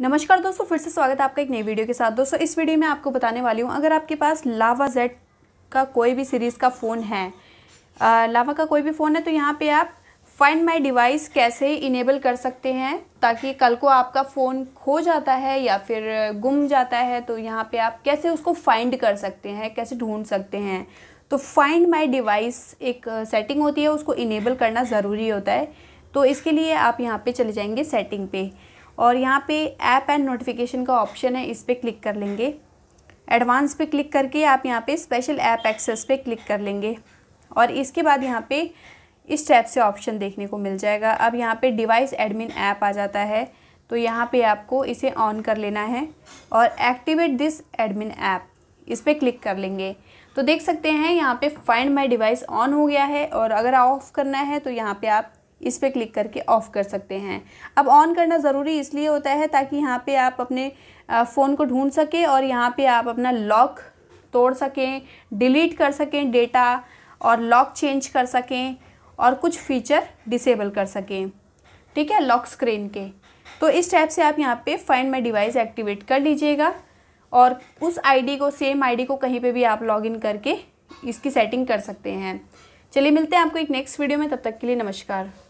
नमस्कार दोस्तों फिर से स्वागत है आपका एक नई वीडियो के साथ दोस्तों इस वीडियो में आपको बताने वाली हूँ अगर आपके पास लावा जेड का कोई भी सीरीज़ का फ़ोन है आ, लावा का कोई भी फ़ोन है तो यहाँ पे आप फाइंड माय डिवाइस कैसे इनेबल कर सकते हैं ताकि कल को आपका फ़ोन खो जाता है या फिर गुम जाता है तो यहाँ पर आप कैसे उसको फाइंड कर सकते हैं कैसे ढूंढ सकते हैं तो फाइंड माई डिवाइस एक सेटिंग होती है उसको इनेबल करना ज़रूरी होता है तो इसके लिए आप यहाँ पर चले जाएँगे सेटिंग पे और यहाँ पे ऐप एंड नोटिफिकेशन का ऑप्शन है इस पर क्लिक कर लेंगे एडवांस पे क्लिक करके आप यहाँ पे स्पेशल ऐप एक्सेस पे क्लिक कर लेंगे और इसके बाद यहाँ पे इस टैप से ऑप्शन देखने को मिल जाएगा अब यहाँ पे डिवाइस एडमिन ऐप आ जाता है तो यहाँ पे आपको इसे ऑन कर लेना है और एक्टिवेट दिस एडमिन ऐप इस पर क्लिक कर लेंगे तो देख सकते हैं यहाँ पे फाइंड माई डिवाइस ऑन हो गया है और अगर ऑफ करना है तो यहाँ पे आप इस पर क्लिक करके ऑफ़ कर सकते हैं अब ऑन करना ज़रूरी इसलिए होता है ताकि यहाँ पे आप अपने फ़ोन को ढूंढ सकें और यहाँ पे आप अपना लॉक तोड़ सकें डिलीट कर सकें डेटा और लॉक चेंज कर सकें और कुछ फ़ीचर डिसेबल कर सकें ठीक है लॉक स्क्रीन के तो इस टाइप से आप यहाँ पे फाइंड माई डिवाइस एक्टिवेट कर लीजिएगा और उस आईडी को सेम आईडी को कहीं पे भी आप लॉगिन करके इसकी सेटिंग कर सकते हैं चलिए मिलते हैं आपको एक नेक्स्ट वीडियो में तब तक के लिए नमस्कार